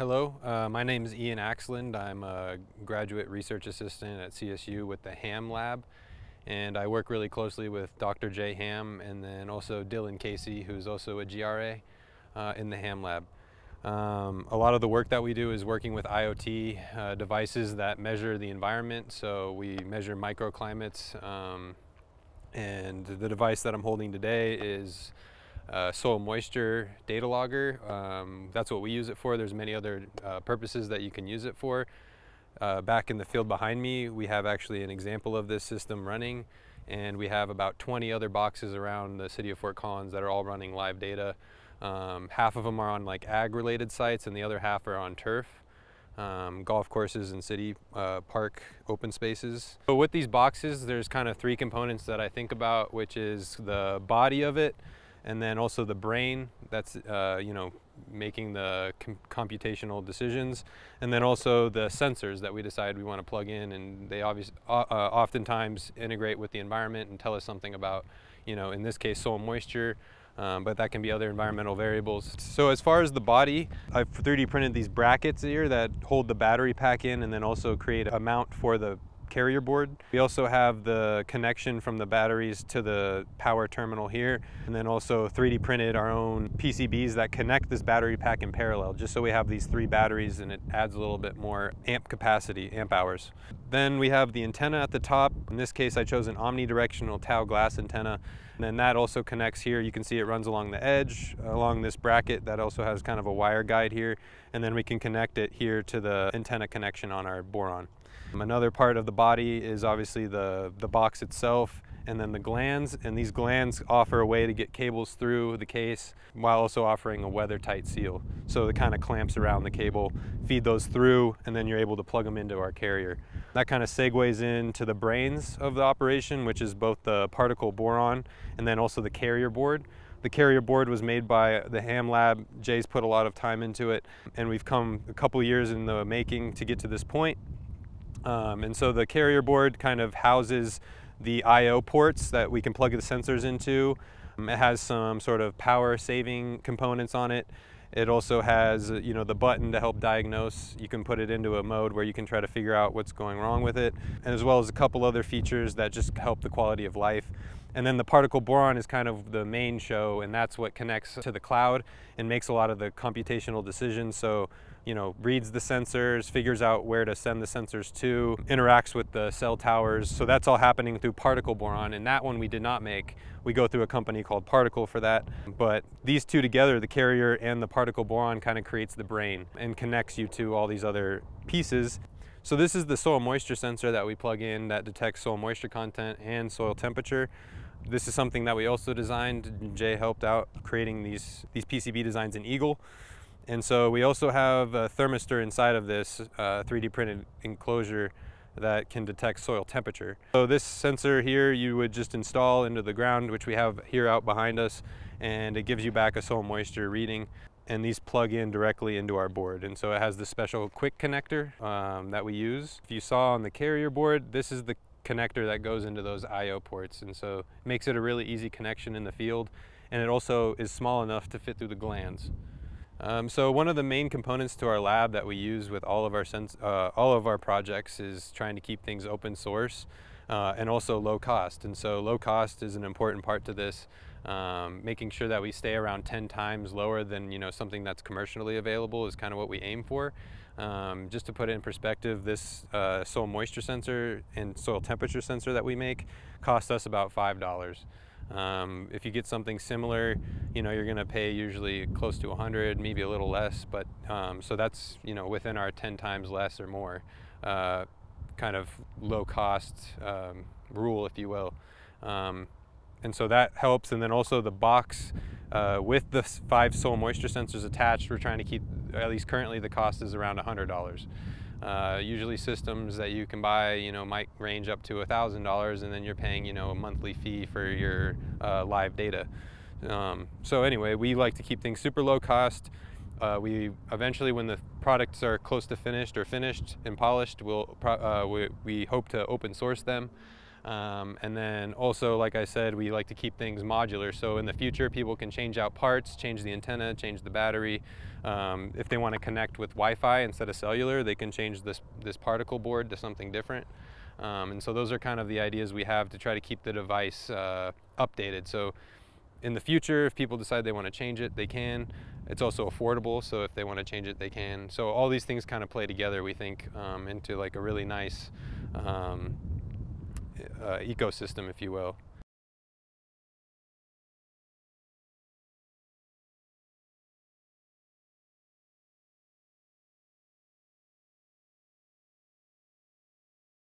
Hello, uh, my name is Ian Axland. I'm a graduate research assistant at CSU with the HAM lab, and I work really closely with Dr. Jay Ham and then also Dylan Casey, who's also a GRA uh, in the HAM lab. Um, a lot of the work that we do is working with IoT uh, devices that measure the environment. So we measure microclimates, um, and the device that I'm holding today is uh, soil moisture data logger. Um, that's what we use it for. There's many other uh, purposes that you can use it for. Uh, back in the field behind me, we have actually an example of this system running and we have about 20 other boxes around the city of Fort Collins that are all running live data. Um, half of them are on like ag related sites and the other half are on turf. Um, golf courses and city uh, park open spaces. So with these boxes, there's kind of three components that I think about, which is the body of it, and then also the brain that's uh, you know making the com computational decisions and then also the sensors that we decide we want to plug in and they obviously uh, oftentimes integrate with the environment and tell us something about you know in this case soil moisture um, but that can be other environmental variables. So as far as the body, I've 3D printed these brackets here that hold the battery pack in and then also create a mount for the carrier board. We also have the connection from the batteries to the power terminal here, and then also 3D printed our own PCBs that connect this battery pack in parallel, just so we have these three batteries and it adds a little bit more amp capacity, amp hours. Then we have the antenna at the top. In this case, I chose an omnidirectional Tau glass antenna, and then that also connects here. You can see it runs along the edge, along this bracket that also has kind of a wire guide here, and then we can connect it here to the antenna connection on our boron. Another part of the body is obviously the, the box itself and then the glands and these glands offer a way to get cables through the case while also offering a weather tight seal so it kind of clamps around the cable feed those through and then you're able to plug them into our carrier that kind of segues into the brains of the operation which is both the particle boron and then also the carrier board the carrier board was made by the ham lab jay's put a lot of time into it and we've come a couple years in the making to get to this point um, and so the carrier board kind of houses the I.O. ports that we can plug the sensors into. Um, it has some sort of power saving components on it. It also has, uh, you know, the button to help diagnose. You can put it into a mode where you can try to figure out what's going wrong with it, and as well as a couple other features that just help the quality of life. And then the particle boron is kind of the main show, and that's what connects to the cloud and makes a lot of the computational decisions. So you know, reads the sensors, figures out where to send the sensors to, interacts with the cell towers. So that's all happening through particle boron. And that one we did not make. We go through a company called Particle for that. But these two together, the carrier and the particle boron kind of creates the brain and connects you to all these other pieces. So this is the soil moisture sensor that we plug in that detects soil moisture content and soil temperature. This is something that we also designed. Jay helped out creating these, these PCB designs in Eagle. And so we also have a thermistor inside of this uh, 3D printed enclosure that can detect soil temperature. So this sensor here you would just install into the ground, which we have here out behind us, and it gives you back a soil moisture reading. And these plug in directly into our board. And so it has this special quick connector um, that we use. If you saw on the carrier board, this is the connector that goes into those IO ports. And so makes it a really easy connection in the field. And it also is small enough to fit through the glands. Um, so one of the main components to our lab that we use with all of our uh, all of our projects is trying to keep things open source uh, and also low cost. And so low cost is an important part to this, um, making sure that we stay around 10 times lower than you know something that's commercially available is kind of what we aim for. Um, just to put it in perspective, this uh, soil moisture sensor and soil temperature sensor that we make cost us about five dollars. Um, if you get something similar, you know, you're going to pay usually close to 100, maybe a little less, but um, so that's, you know, within our 10 times less or more uh, kind of low cost um, rule, if you will. Um, and so that helps. And then also the box uh, with the five soil moisture sensors attached, we're trying to keep, at least currently, the cost is around $100. Uh, usually systems that you can buy, you know, might range up to $1,000 and then you're paying, you know, a monthly fee for your uh, live data. Um, so anyway, we like to keep things super low cost. Uh, we eventually, when the products are close to finished or finished and polished, we'll, uh, we, we hope to open source them. Um, and then also, like I said, we like to keep things modular. So in the future, people can change out parts, change the antenna, change the battery. Um, if they want to connect with Wi-Fi instead of cellular, they can change this, this particle board to something different. Um, and so those are kind of the ideas we have to try to keep the device uh, updated. So in the future, if people decide they want to change it, they can. It's also affordable, so if they want to change it, they can. So all these things kind of play together, we think, um, into like a really nice um, uh, ecosystem, if you will.